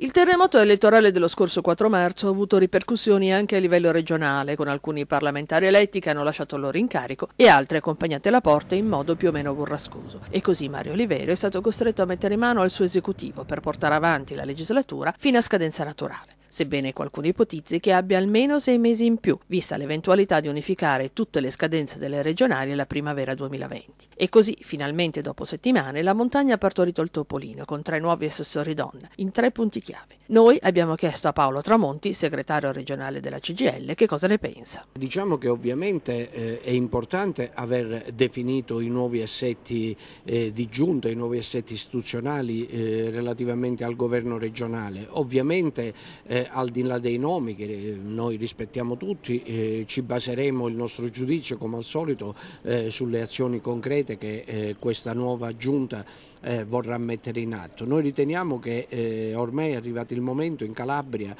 Il terremoto elettorale dello scorso 4 marzo ha avuto ripercussioni anche a livello regionale, con alcuni parlamentari eletti che hanno lasciato il loro incarico e altri accompagnati alla porta in modo più o meno burrascoso. E così Mario Olivero è stato costretto a mettere mano al suo esecutivo per portare avanti la legislatura fino a scadenza naturale sebbene qualcuno ipotizzi che abbia almeno sei mesi in più, vista l'eventualità di unificare tutte le scadenze delle regionali alla primavera 2020. E così, finalmente dopo settimane, la montagna ha partorito il topolino con tre nuovi assessori donna, in tre punti chiave. Noi abbiamo chiesto a Paolo Tramonti, segretario regionale della CGL, che cosa ne pensa. Diciamo che ovviamente eh, è importante aver definito i nuovi assetti eh, di giunta, i nuovi assetti istituzionali eh, relativamente al governo regionale. Ovviamente eh, eh, al di là dei nomi che eh, noi rispettiamo tutti, eh, ci baseremo il nostro giudizio come al solito eh, sulle azioni concrete che eh, questa nuova giunta eh, vorrà mettere in atto. Noi riteniamo che ormai è arrivato il momento in Calabria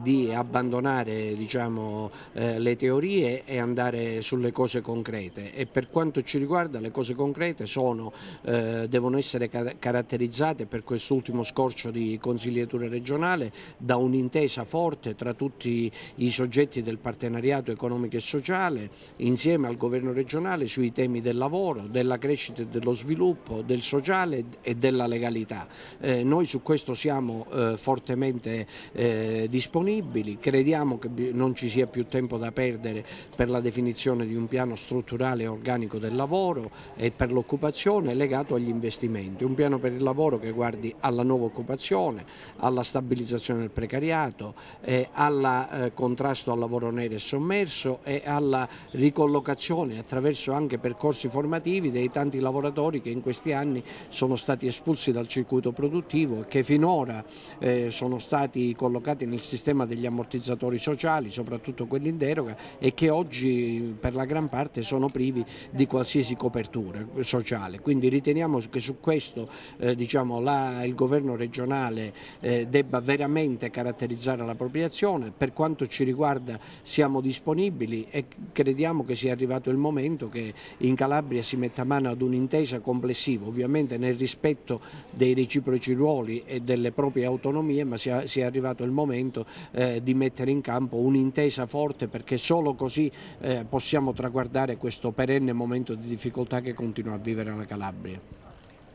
di abbandonare diciamo, le teorie e andare sulle cose concrete e per quanto ci riguarda le cose concrete sono, devono essere caratterizzate per quest'ultimo scorcio di consigliatura regionale da un un'intesa forte tra tutti i soggetti del partenariato economico e sociale insieme al governo regionale sui temi del lavoro, della crescita e dello sviluppo, del sociale e della legalità. Eh, noi su questo siamo eh, fortemente eh, disponibili, crediamo che non ci sia più tempo da perdere per la definizione di un piano strutturale e organico del lavoro e per l'occupazione legato agli investimenti, un piano per il lavoro che guardi alla nuova occupazione, alla stabilizzazione del precariato, dedicato eh, al eh, contrasto al lavoro nero e sommerso e alla ricollocazione attraverso anche percorsi formativi dei tanti lavoratori che in questi anni sono stati espulsi dal circuito produttivo e che finora eh, sono stati collocati nel sistema degli ammortizzatori sociali, soprattutto quelli in deroga e che oggi per la gran parte sono privi di qualsiasi copertura sociale. Quindi riteniamo che su questo eh, diciamo, la, il governo regionale eh, debba veramente caratterizzare realizzare l'appropriazione. Per quanto ci riguarda siamo disponibili e crediamo che sia arrivato il momento che in Calabria si metta mano ad un'intesa complessiva, ovviamente nel rispetto dei reciproci ruoli e delle proprie autonomie, ma sia, sia arrivato il momento eh, di mettere in campo un'intesa forte perché solo così eh, possiamo traguardare questo perenne momento di difficoltà che continua a vivere la Calabria.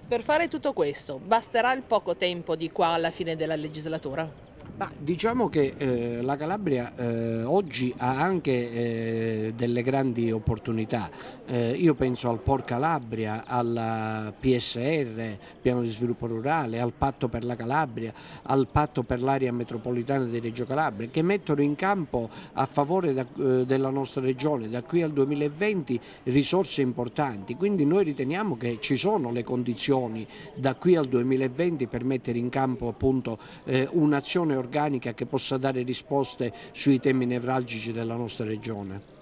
Per fare tutto questo basterà il poco tempo di qua alla fine della legislatura? Ma diciamo che eh, la Calabria eh, oggi ha anche eh, delle grandi opportunità. Eh, io penso al Por Calabria, al PSR, Piano di Sviluppo Rurale, al Patto per la Calabria, al Patto per l'area metropolitana di Reggio Calabria, che mettono in campo a favore da, eh, della nostra regione da qui al 2020 risorse importanti. Quindi noi riteniamo che ci sono le condizioni da qui al 2020 per mettere in campo appunto eh, un'azione organizzativa organica che possa dare risposte sui temi nevralgici della nostra regione.